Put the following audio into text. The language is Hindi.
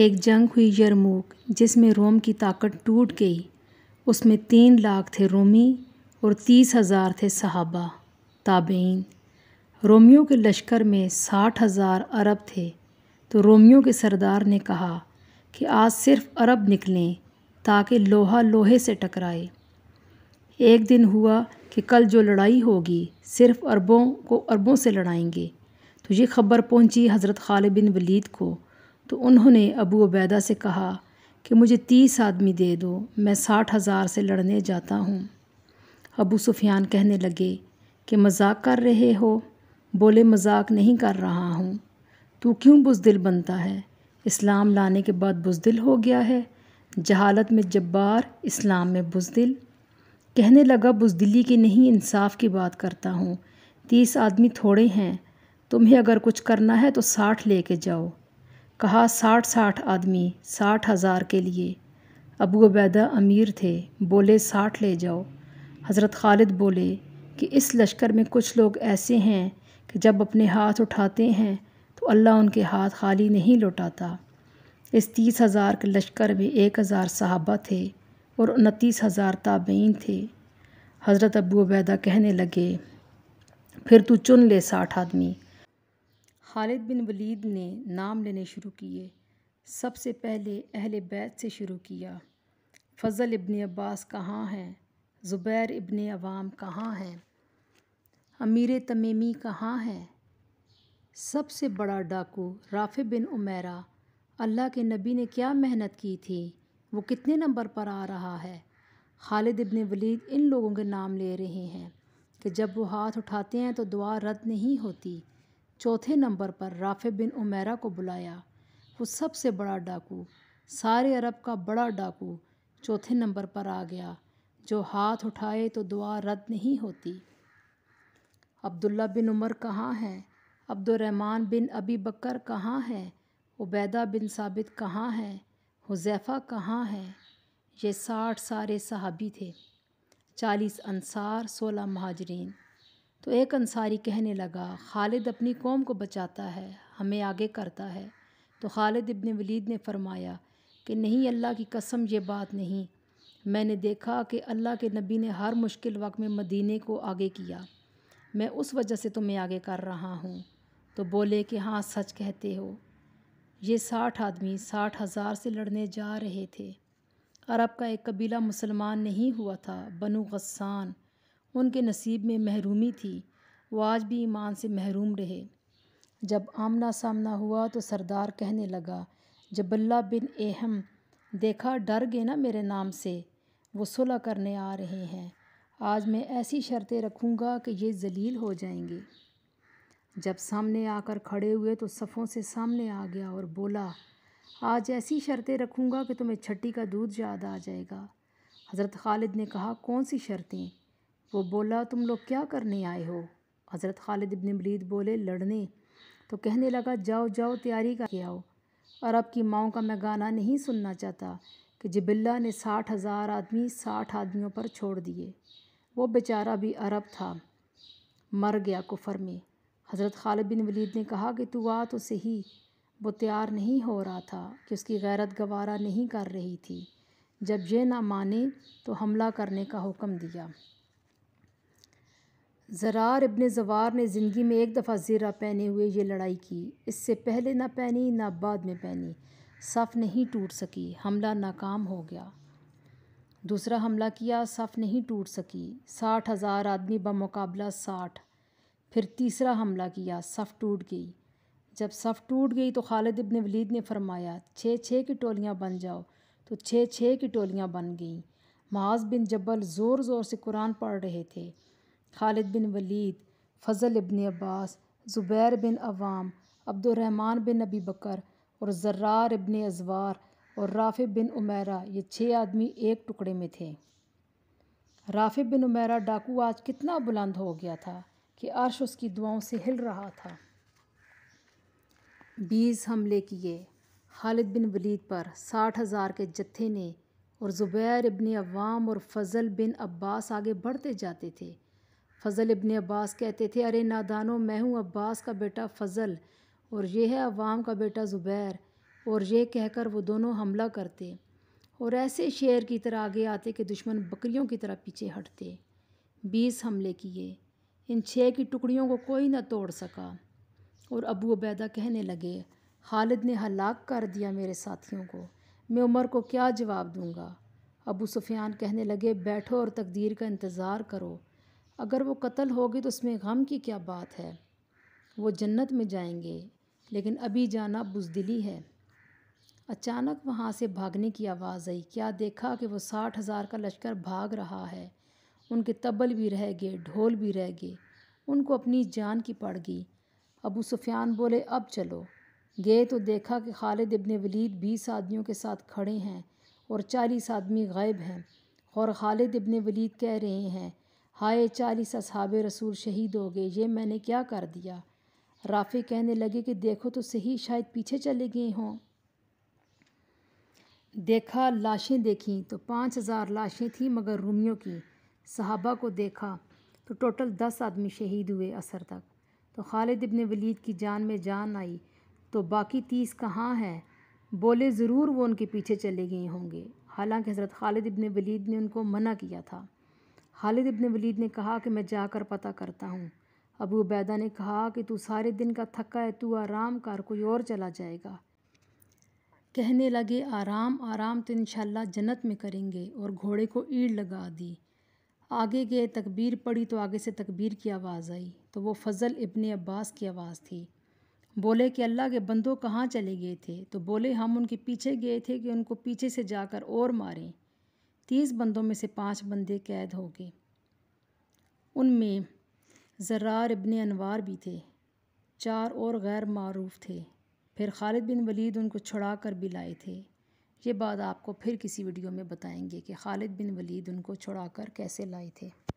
एक जंग हुई यरमूक जिसमें रोम की ताकत टूट गई उसमें तीन लाख थे रोमी और तीस हज़ार थे सहाबा ताबेन रोमियों के लश्कर में साठ हज़ार अरब थे तो रोमियों के सरदार ने कहा कि आज सिर्फ अरब निकलें ताकि लोहा लोहे से टकराए एक दिन हुआ कि कल जो लड़ाई होगी सिर्फ अरबों को अरबों से लड़ाएंगे तो ये खबर पहुंची हज़रत खालिद बिन वलीद को तो उन्होंने अबू उबैदा से कहा कि मुझे तीस आदमी दे दो मैं साठ हज़ार से लड़ने जाता हूँ अबू सुफियान कहने लगे कि मजाक कर रहे हो बोले मजाक नहीं कर रहा हूँ तू क्यों बुजदिल बनता है इस्लाम लाने के बाद बुजदिल हो गया है जहालत में जब्बार इस्लाम में बुजदिल कहने लगा बुजदिली की नहीं इंसाफ की बात करता हूँ तीस आदमी थोड़े हैं तुम्हें अगर कुछ करना है तो साठ ले जाओ कहा साठ साठ आदमी साठ हज़ार के लिए अबू अबैदा अमीर थे बोले साठ ले जाओ हज़रत खालिद बोले कि इस लश्कर में कुछ लोग ऐसे हैं कि जब अपने हाथ उठाते हैं तो अल्लाह उनके हाथ खाली नहीं लौटाता इस तीस हज़ार के लश्कर में एक हज़ार सहाबा थे और उनतीस हज़ार ताबेन थे हज़रत अबू अबैदा कहने लगे फिर तू चुन ले साठ आदमी खालिद बिन वलीद ने नाम लेने शुरू किए सबसे पहले अहल बैत से शुरू किया फ़ज़ल इबन अब्बास कहाँ हैं ज़ुबैर इबन अवाम कहाँ हैं अमीर तमीमी कहाँ हैं सबसे बड़ा डाकू राफ़ बिन उमेरा अल्लाह के नबी ने क्या मेहनत की थी वो कितने नंबर पर आ रहा है खालिद इबन वलीद इन लोगों के नाम ले रहे हैं कि जब वो हाथ उठाते हैं तो दुआ रद्द नहीं होती चौथे नंबर पर राफ़े बिन उमेरा को बुलाया वो सबसे बड़ा डाकू सारे अरब का बड़ा डाकू चौथे नंबर पर आ गया जो हाथ उठाए तो दुआ रद्द नहीं होती अब्दुल्ला बिन उमर कहाँ हैं अब्दुलरहमान बिन अबी बकर कहाँ हैं उबैदा बिन साबित कहाँ हैं हुजैफ़ा कहाँ हैं ये साठ सारे सहाबी थे चालीस अनसार सोलह महाजरीन तो एक अंसारी कहने लगा खालिद अपनी कौम को बचाता है हमें आगे करता है तो खालिद इबन वलीद ने फरमाया कि नहीं अल्लाह की कसम ये बात नहीं मैंने देखा कि अल्लाह के नबी ने हर मुश्किल वक्त में मदीने को आगे किया मैं उस वजह से तुम्हें आगे कर रहा हूँ तो बोले कि हाँ सच कहते हो ये साठ आदमी साठ हज़ार से लड़ने जा रहे थे अरब का एक कबीला मुसलमान नहीं हुआ था बनु गस्सान उनके नसीब में महरूमी थी वो आज भी ईमान से महरूम रहे जब आमना सामना हुआ तो सरदार कहने लगा जबल्ला बिन एहम देखा डर गए ना मेरे नाम से वो सुलह करने आ रहे हैं आज मैं ऐसी शर्तें रखूँगा कि ये जलील हो जाएंगे जब सामने आकर खड़े हुए तो सफ़ों से सामने आ गया और बोला आज ऐसी शर्तें रखूँगा कि तुम्हें छट्टी का दूध याद आ जाएगा हज़रत खालिद ने कहा कौन सी शर्तें वो बोला तुम लोग क्या करने आए हो हज़रत खालिद इबन वलीद बोले लड़ने तो कहने लगा जाओ जाओ तैयारी करके आओ अरब की माओ का मैं गाना नहीं सुनना चाहता कि जबिल्ला ने साठ हज़ार आदमी साठ आदमियों पर छोड़ दिए वो बेचारा भी अरब था मर गया कुफर में हज़रत खालिद बिन वलीद ने कहा कि तू आ तो सही वो तैयार नहीं हो रहा था कि उसकी गैरत गवारा नहीं कर रही थी जब ये ना माने तो हमला करने का हुक्म दिया ज़रार इब्न ज़वार ने ज़िंदगी में एक दफ़ा ज़ीरा पहने हुए ये लड़ाई की इससे पहले ना पहनी ना बाद में पहनी सफ़ नहीं टूट सकी हमला नाकाम हो गया दूसरा हमला किया सफ़ नहीं टूट सकी साठ हज़ार आदमी बमक़ाबला साठ फिर तीसरा हमला किया सफ़ टूट गई जब सफ़ टूट गई तो खालिद इब्न वलीद ने फरमाया छः छः की टोलियाँ बन जाओ तो छः छः की टोलियाँ बन गईं महाज बिन जब्बल ज़ोर ज़ोर से कुरान पढ़ रहे थे खालिद बिन वलीद फ़ज़ल इबन अब्बास ज़ुबैर बिन अवाम अब्दुलरहमान बिन नबी बकर और जर्रार इबन अजवार और राफ़ बिन उमेरा ये छः आदमी एक टुकड़े में थे राफ़ बिन उमेरा डाकू आज कितना बुलंद हो गया था कि अर्श उसकी दुआओं से हिल रहा था बीस हमले किए खालिद बिन वलीद पर साठ हज़ार के जत्थे ने और ज़ुबैर इबन अवाम और फ़ज़ल बिन अब्बास आगे बढ़ते जाते थे फ़ज़ल इबन अब्बास कहते थे अरे नादानो मैं हूँ अब्बास का बेटा फ़ज़ल और यह है अवाम का बेटा ज़ुबैर और ये कहकर वो दोनों हमला करते और ऐसे शेर की तरह आगे आते कि दुश्मन बकरियों की तरह पीछे हटते बीस हमले किए इन छः की टुकड़ियों को कोई ना तोड़ सका और अबू अबैदा कहने लगे खालिद ने हलाक कर दिया मेरे साथियों को मैं उमर को क्या जवाब दूंगा अबू सुफियान कहने लगे बैठो और तकदीर का इंतज़ार करो अगर वो कत्ल होगी तो उसमें गम की क्या बात है वो जन्नत में जाएंगे लेकिन अभी जाना बुजदिली है अचानक वहाँ से भागने की आवाज़ आई क्या देखा कि वो साठ हज़ार का लश्कर भाग रहा है उनके तबल भी रह गए ढोल भी रह गए उनको अपनी जान की पड़ गई अबू सुफियान बोले अब चलो गए तो देखा कि खालिद इबन वलीद बीस आदमियों के साथ खड़े हैं और चालीस आदमी गायब हैं और खालिद इबन वलीद कह रहे हैं हाय चालीस असहाब रसूल शहीद हो गए ये मैंने क्या कर दिया राफ़ी कहने लगे कि देखो तो सही शायद पीछे चले गए हों देखा लाशें देखीं तो पाँच हज़ार लाशें थीं मगर रूमियों की सहाबा को देखा तो टोटल दस आदमी शहीद हुए असर तक तो खालिद इबन वलीद की जान में जान आई तो बाकी तीस कहाँ हैं बोले ज़रूर वो उनके पीछे चले गए होंगे हालांकि हज़रत खालिद इबन वलीद ने उनको मना किया था खालिद इब्ने वलीद ने कहा कि मैं जाकर पता करता हूँ अबू उबैदा ने कहा कि तू सारे दिन का थका है तू आराम कर कोई और चला जाएगा कहने लगे आराम आराम तो इन जन्नत में करेंगे और घोड़े को ईड़ लगा दी आगे गए तकबीर पड़ी तो आगे से तकबीर की आवाज़ आई तो वो फ़ज़ल इब्ने अब्बास की आवाज़ थी बोले कि अल्लाह के बंदो कहाँ चले गए थे तो बोले हम उनके पीछे गए थे कि उनको पीछे से जाकर और मारें तीस बंदों में से पाँच बंदे कैद हो गए उनमें जर्रार इब्ने अनवार भी थे चार और गैर मरूफ थे फिर खालिद बिन वलीद उनको छुड़ा कर भी लाए थे ये बात आपको फिर किसी वीडियो में बताएंगे कि खालिद बिन वलीद उनको छुड़ा कर कैसे लाए थे